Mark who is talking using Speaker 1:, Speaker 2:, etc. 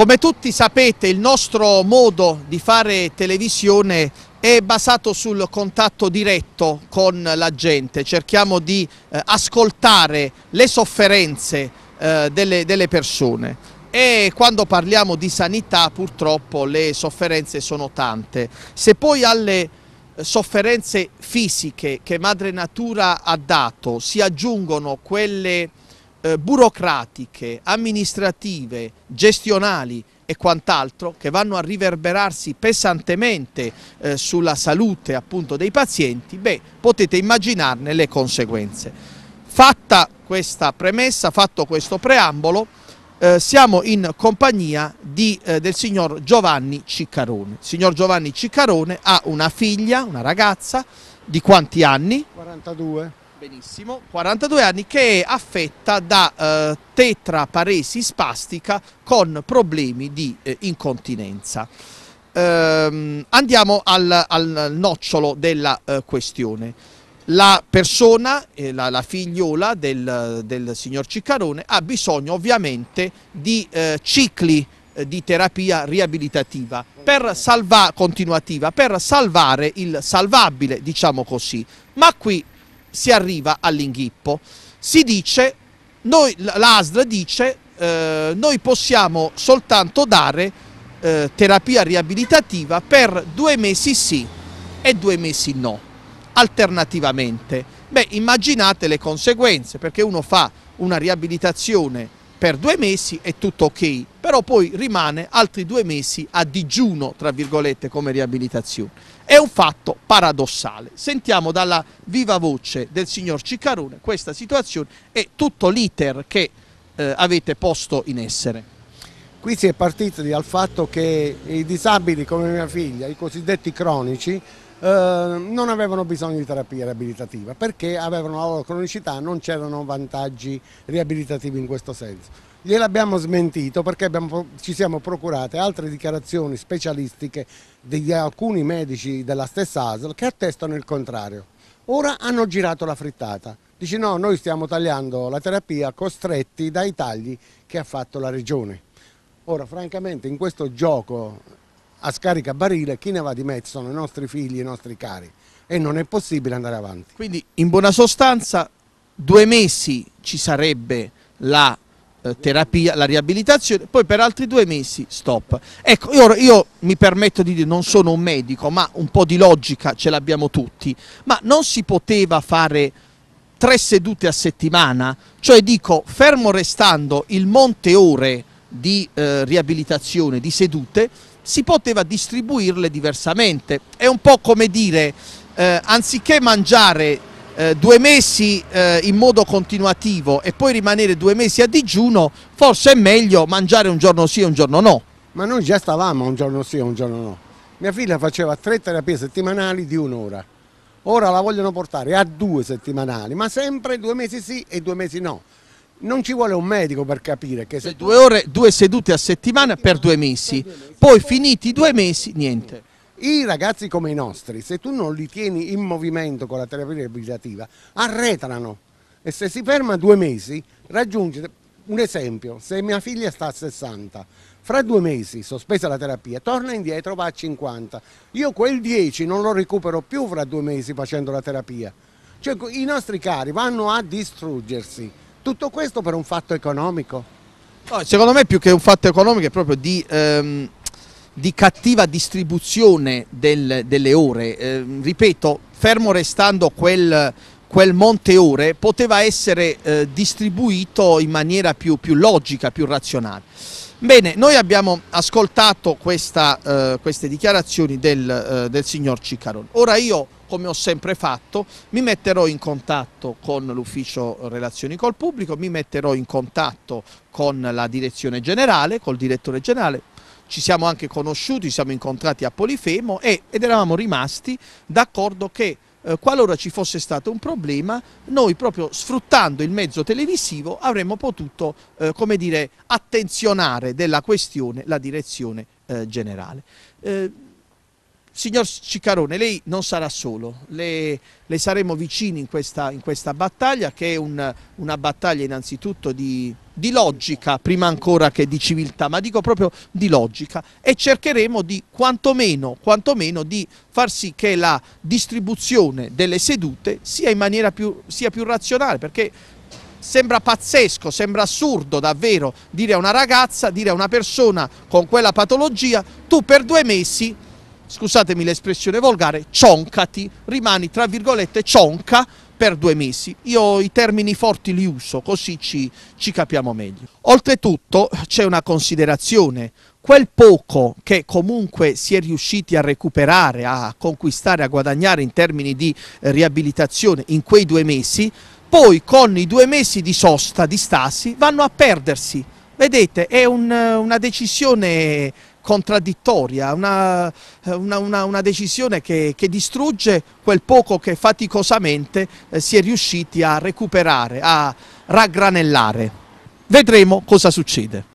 Speaker 1: Come tutti sapete il nostro modo di fare televisione è basato sul contatto diretto con la gente, cerchiamo di eh, ascoltare le sofferenze eh, delle, delle persone e quando parliamo di sanità purtroppo le sofferenze sono tante. Se poi alle eh, sofferenze fisiche che madre natura ha dato si aggiungono quelle eh, burocratiche, amministrative, gestionali e quant'altro che vanno a riverberarsi pesantemente eh, sulla salute appunto dei pazienti, beh, potete immaginarne le conseguenze. Fatta questa premessa, fatto questo preambolo, eh, siamo in compagnia di, eh, del signor Giovanni Ciccarone. Il signor Giovanni Ciccarone ha una figlia, una ragazza, di quanti anni?
Speaker 2: 42. Benissimo,
Speaker 1: 42 anni che è affetta da eh, tetraparesi spastica con problemi di eh, incontinenza. Ehm, andiamo al, al, nocciolo della eh, questione. La persona, eh, la, la, figliola del, del, signor Ciccarone, ha bisogno ovviamente di eh, cicli eh, di terapia riabilitativa per salva- continuativa per salvare il salvabile, diciamo così. Ma qui si arriva all'inghippo. Si dice, noi, l'ASL dice, eh, noi possiamo soltanto dare eh, terapia riabilitativa per due mesi sì e due mesi no, alternativamente. Beh, immaginate le conseguenze, perché uno fa una riabilitazione per due mesi è tutto ok, però poi rimane altri due mesi a digiuno, tra virgolette, come riabilitazione. È un fatto paradossale. Sentiamo dalla viva voce del signor Ciccarone questa situazione
Speaker 2: e tutto l'iter che eh, avete posto in essere. Qui si è partito dal fatto che i disabili come mia figlia, i cosiddetti cronici, eh, non avevano bisogno di terapia riabilitativa perché avevano la loro cronicità, non c'erano vantaggi riabilitativi in questo senso. Gliel'abbiamo smentito perché abbiamo, ci siamo procurate altre dichiarazioni specialistiche di alcuni medici della stessa ASL che attestano il contrario. Ora hanno girato la frittata. Dice no, noi stiamo tagliando la terapia costretti dai tagli che ha fatto la Regione. Ora, francamente, in questo gioco a scarica barile, chi ne va di mezzo sono i nostri figli, i nostri cari e non è possibile andare avanti. Quindi, in buona sostanza, due
Speaker 1: mesi ci sarebbe la eh, terapia, la riabilitazione, poi per altri due mesi stop. Ecco, io, io, mi permetto di dire, non sono un medico, ma un po' di logica ce l'abbiamo tutti, ma non si poteva fare tre sedute a settimana? Cioè dico, fermo restando il monte ore di eh, riabilitazione, di sedute, si poteva distribuirle diversamente. È un po' come dire, eh, anziché mangiare eh, due mesi eh, in modo continuativo e poi rimanere due mesi a digiuno, forse è meglio mangiare un giorno sì e un giorno
Speaker 2: no. Ma noi già stavamo un giorno sì e un giorno no. Mia figlia faceva tre terapie settimanali di un'ora. Ora la vogliono portare a due settimanali, ma sempre due mesi sì e due mesi no. Non ci vuole un medico per capire che cioè, se...
Speaker 1: Due ore, due sedute a settimana
Speaker 2: per due mesi, poi finiti i due mesi, niente. I ragazzi come i nostri, se tu non li tieni in movimento con la terapia riabilitativa, arretrano e se si ferma due mesi raggiunge, un esempio, se mia figlia sta a 60, fra due mesi sospesa la terapia, torna indietro, va a 50, io quel 10 non lo recupero più fra due mesi facendo la terapia, cioè i nostri cari vanno a distruggersi, tutto questo per un fatto economico.
Speaker 1: No, secondo me più che un fatto economico è proprio di... Ehm di cattiva distribuzione del, delle ore. Eh, ripeto, fermo restando quel, quel monte ore, poteva essere eh, distribuito in maniera più, più, logica, più razionale. Bene, noi abbiamo ascoltato questa, eh, queste dichiarazioni del, eh, del signor Ciccaroni. Ora io come ho sempre fatto, mi metterò in contatto con l'ufficio relazioni col pubblico, mi metterò in contatto con la direzione generale, col direttore generale, ci siamo anche conosciuti, ci siamo incontrati a Polifemo e, ed eravamo rimasti d'accordo che eh, qualora ci fosse stato un problema, noi proprio sfruttando il mezzo televisivo avremmo potuto eh, come dire, attenzionare della questione la direzione eh, generale. Eh, Signor Ciccarone, lei non sarà solo, le, le saremo vicini in questa, in questa, battaglia che è un, una battaglia innanzitutto di, di logica prima ancora che di civiltà, ma dico proprio di logica e cercheremo di quantomeno, quantomeno di far sì che la distribuzione delle sedute sia in maniera più, sia più razionale perché sembra pazzesco, sembra assurdo davvero dire a una ragazza, dire a una persona con quella patologia tu per due mesi scusatemi l'espressione volgare, cioncati, rimani tra virgolette cionca per due mesi. Io i termini forti li uso, così ci, ci capiamo meglio. Oltretutto c'è una considerazione, quel poco che comunque si è riusciti a recuperare, a conquistare, a guadagnare in termini di eh, riabilitazione in quei due mesi, poi con i due mesi di sosta, di stasi, vanno a perdersi. Vedete, è un, una decisione contraddittoria, una, una, una, una decisione che, che, distrugge quel poco che faticosamente eh, si è riusciti a recuperare, a raggranellare. Vedremo cosa succede.